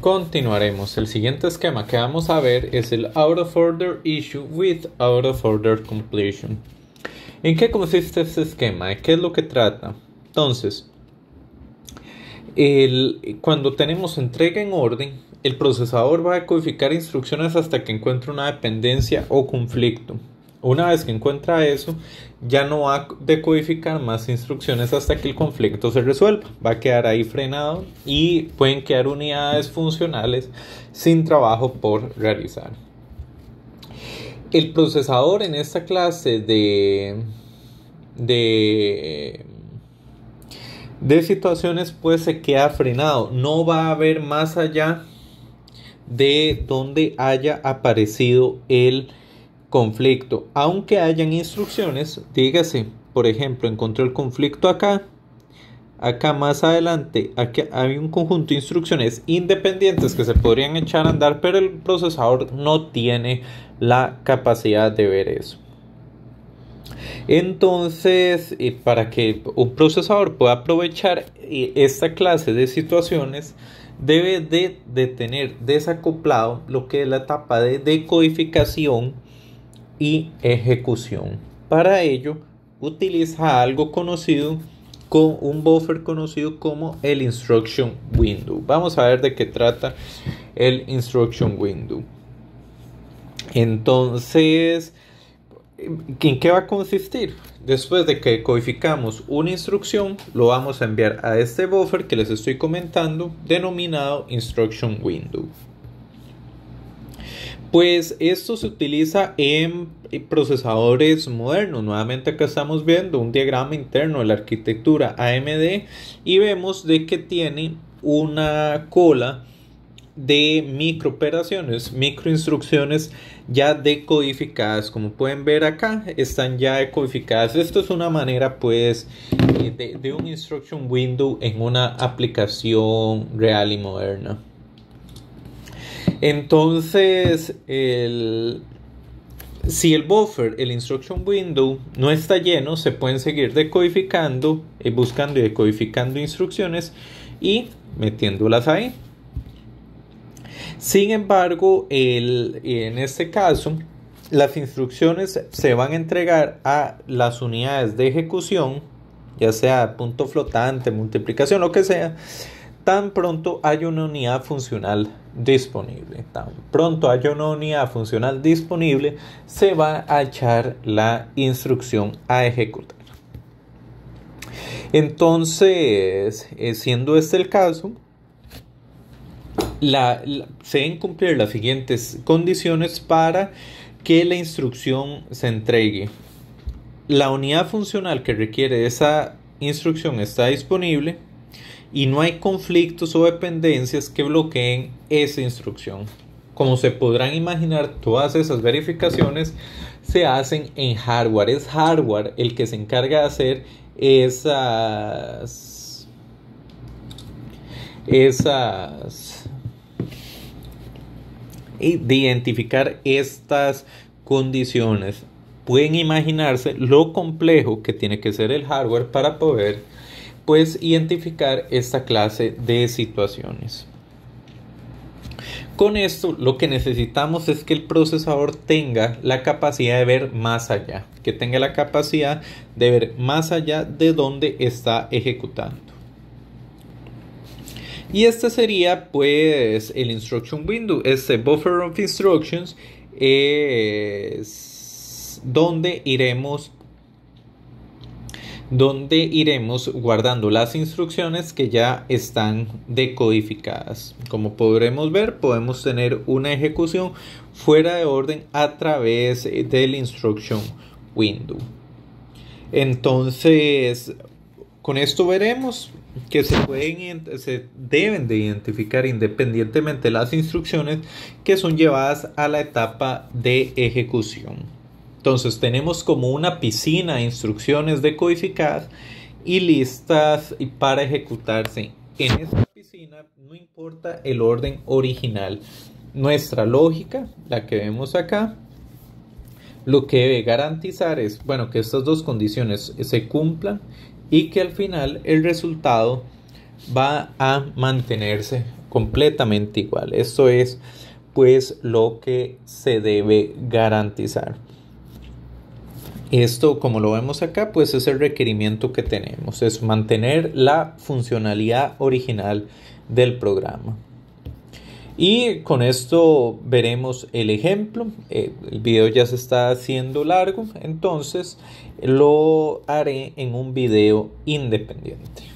Continuaremos. El siguiente esquema que vamos a ver es el Out of Order Issue with Out of Order Completion. ¿En qué consiste este esquema? ¿De qué es lo que trata? Entonces, cuando tenemos entrega en orden, el procesador va a codificar instrucciones hasta que encuentre una dependencia o conflicto. Una vez que encuentra eso, ya no va a decodificar más instrucciones hasta que el conflicto se resuelva. Va a quedar ahí frenado y pueden quedar unidades funcionales sin trabajo por realizar. El procesador en esta clase de, de, situaciones pues se queda frenado. No va a haber más allá de donde haya aparecido el conflicto, aunque hayan instrucciones, dígase, por ejemplo, encontré el conflicto acá, acá más adelante, aquí hay un conjunto de instrucciones independientes que se podrían echar a andar, pero el procesador no tiene la capacidad de ver eso. Entonces, para que un procesador pueda aprovechar eh, esta clase de situaciones, debe de, de tener desacoplado lo que es la etapa de decodificación y ejecución. Para ello, utiliza algo conocido con un buffer conocido como el instruction window. Vamos a ver de qué trata el instruction window. Entonces, ¿en qué va a consistir? Después de que codificamos una instrucción, lo vamos a enviar a este buffer que les estoy comentando, denominado instruction window. Pues esto se utiliza en eh, procesadores modernos. Nuevamente acá estamos viendo un diagrama interno de la arquitectura AMD y vemos de que tiene una cola de microoperaciones, microinstrucciones ya decodificadas. Como pueden ver acá, están ya decodificadas. Esto es una manera, pues, eh, de, de un instruction window en una aplicación real y moderna. Entonces, si el buffer, el instruction window, no está lleno, se pueden seguir decodificando, y eh, buscando y decodificando instrucciones y metiéndolas ahí. Sin embargo, en este caso, las instrucciones se van a entregar a las unidades de ejecución, ya sea punto flotante, multiplicación, lo que sea, tan pronto haya una unidad funcional disponible, tan pronto haya una unidad funcional disponible, se va a echar la instrucción a ejecutar. Entonces, eh, siendo este el caso, se deben cumplir las siguientes condiciones para que la instrucción se entregue. La unidad funcional que requiere esa instrucción está disponible y no hay conflictos o dependencias que bloqueen esa instrucción. Como se podrán imaginar, todas esas verificaciones se hacen en hardware. Es hardware el que se encarga de hacer esas... esas... de identificar estas condiciones. Pueden imaginarse lo complejo que tiene que ser el hardware para poder pues identificar esta clase de situaciones. Con esto lo que necesitamos es que el procesador tenga la capacidad de ver más allá, que tenga la capacidad de ver más allá de donde está ejecutando. Y este sería pues el instruction window, este buffer of instructions es donde iremos donde iremos guardando las instrucciones que ya están decodificadas. Como podremos ver, podemos tener una ejecución fuera de orden a través del instruction window. Entonces, con esto veremos que se, pueden, se deben de identificar independientemente las instrucciones que son llevadas a la etapa de ejecución. Entonces tenemos como una piscina de instrucciones decodificadas y listas para ejecutarse. En esta piscina no importa el orden original. Nuestra lógica, la que vemos acá, lo que debe garantizar es, bueno, que estas dos condiciones se cumplan y que al final el resultado va a mantenerse completamente igual. Esto es pues lo que se debe garantizar. Esto, como lo vemos acá, pues es el requerimiento que tenemos, es mantener la funcionalidad original del programa. Y con esto veremos el ejemplo. Eh, el video ya se está haciendo largo, entonces lo haré en un video independiente.